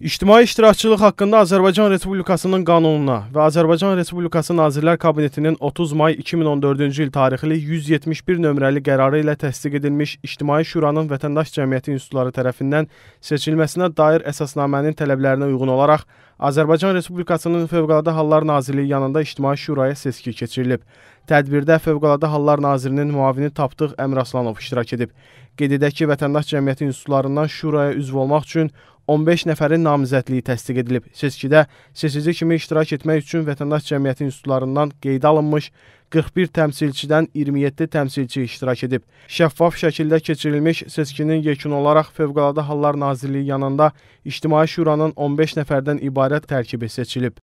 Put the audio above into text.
İctimai iştirakçılıq haqqında Azərbaycan Respublikasının qanununa və Azərbaycan Respublikası Nazirlər Kabinetinin 30 may 2014-cü il tarixli 171 nömrəli qərarı ilə təsdiq edilmiş İctimai Şuranın vətəndaş cəmiyyəti institutları tərəfindən seçilməsinə dair əsasnamənin tələblərinə uyğun olaraq Azərbaycan Respublikasının Fövqəladə Hallar Nazirliyi yanında İctimai Şuraya seçki keçirilib. Tədbirdə Fövqəladə Hallar Nazirinin müavini Tapdıq Əmraslanov iştirak edib. Qeyd edək ki, vətəndaş cəmiyyəti institutlarından şuraya üzv olmaq üçün 15 nəfərin namizədliyi təsdiq edilib. Seçkidə seçici kimi iştirak etmək üçün vətəndaş cəmiyyəti institutlarından qeyd alınmış 41 təmsilçidən 27 təmsilçi iştirak edib. Şəffaf şəkildə keçirilmiş seçkinin yekun olaraq Fövqəladə Hallar Nazirliyi yanında İctimai Şuranın 15 nəfərdən ibarət tərkibi seçilib.